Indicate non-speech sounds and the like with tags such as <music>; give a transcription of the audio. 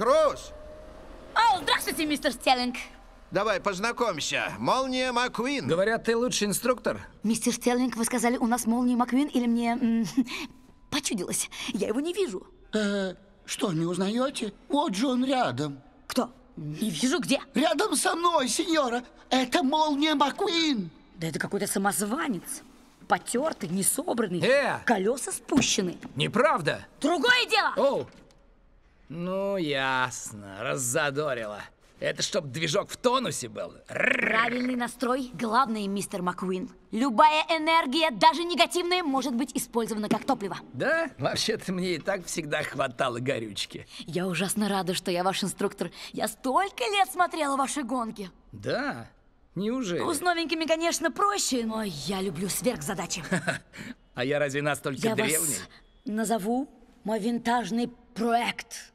Круз! О, здравствуйте, мистер Стеллинг. Давай, познакомься. Молния Маквин. Говорят, ты лучший инструктор. Мистер Стеллинг, вы сказали, у нас Молния Маквин или мне... <laughs> Почудилось. Я его не вижу. Э, что, не узнаете? Вот же он рядом. Кто? Не вижу, где. Рядом со мной, сеньора. Это Молния Маквин. Да это какой-то самозванец. Потертый, несобранный. Э! Колеса спущены. Неправда. Другое дело. Оу. Ну, ясно. Раззадорила. Это чтоб движок в тонусе был. Правильный настрой – главное, мистер Маккуин. Любая энергия, даже негативная, может быть использована как топливо. Да? Вообще-то мне и так всегда хватало горючки. Я ужасно рада, что я ваш инструктор. Я столько лет смотрела ваши гонки. Да? Неужели? Ну, с новенькими, конечно, проще, но я люблю сверхзадачи. <laughs> А я разве настолько я Вас назову мой винтажный проект –